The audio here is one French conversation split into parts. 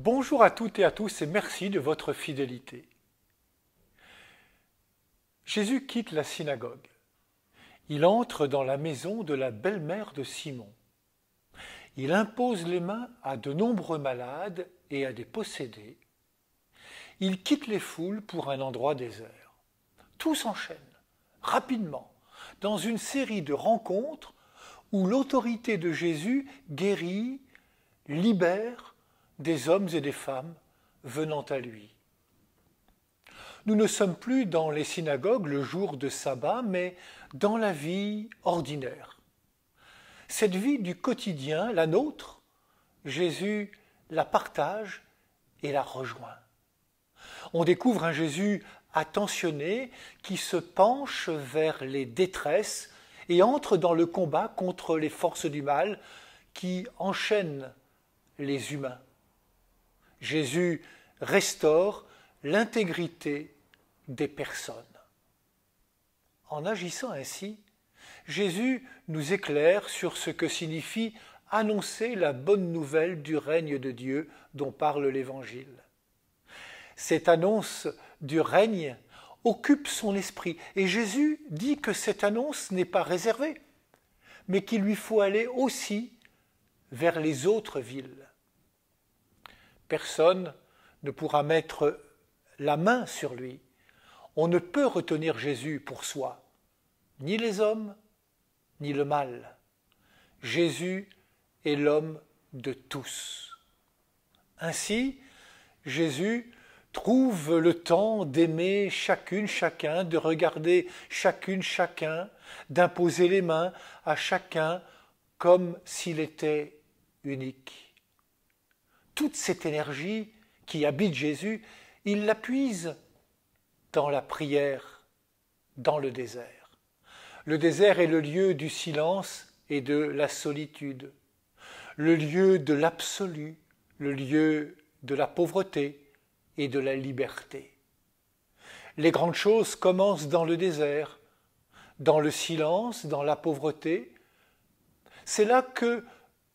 Bonjour à toutes et à tous et merci de votre fidélité. Jésus quitte la synagogue. Il entre dans la maison de la belle-mère de Simon. Il impose les mains à de nombreux malades et à des possédés. Il quitte les foules pour un endroit désert. Tout s'enchaîne, rapidement, dans une série de rencontres où l'autorité de Jésus guérit, libère des hommes et des femmes venant à lui. Nous ne sommes plus dans les synagogues le jour de sabbat, mais dans la vie ordinaire. Cette vie du quotidien, la nôtre, Jésus la partage et la rejoint. On découvre un Jésus attentionné qui se penche vers les détresses et entre dans le combat contre les forces du mal qui enchaînent les humains. Jésus restaure l'intégrité des personnes. En agissant ainsi, Jésus nous éclaire sur ce que signifie annoncer la bonne nouvelle du règne de Dieu dont parle l'Évangile. Cette annonce du règne occupe son esprit et Jésus dit que cette annonce n'est pas réservée, mais qu'il lui faut aller aussi vers les autres villes. Personne ne pourra mettre la main sur lui. On ne peut retenir Jésus pour soi, ni les hommes, ni le mal. Jésus est l'homme de tous. Ainsi, Jésus trouve le temps d'aimer chacune chacun, de regarder chacune chacun, d'imposer les mains à chacun comme s'il était unique toute cette énergie qui habite Jésus, il la puise dans la prière, dans le désert. Le désert est le lieu du silence et de la solitude, le lieu de l'absolu, le lieu de la pauvreté et de la liberté. Les grandes choses commencent dans le désert, dans le silence, dans la pauvreté. C'est là que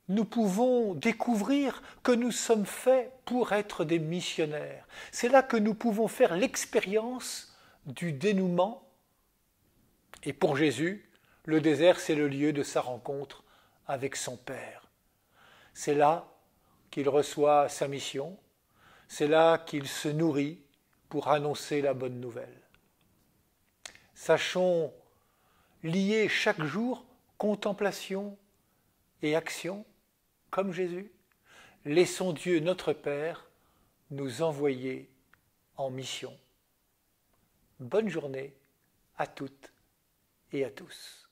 nous pouvons découvrir que nous sommes faits pour être des missionnaires. C'est là que nous pouvons faire l'expérience du dénouement. Et pour Jésus, le désert, c'est le lieu de sa rencontre avec son Père. C'est là qu'il reçoit sa mission, c'est là qu'il se nourrit pour annoncer la bonne nouvelle. Sachons lier chaque jour contemplation et action comme Jésus, laissons Dieu notre Père nous envoyer en mission. Bonne journée à toutes et à tous.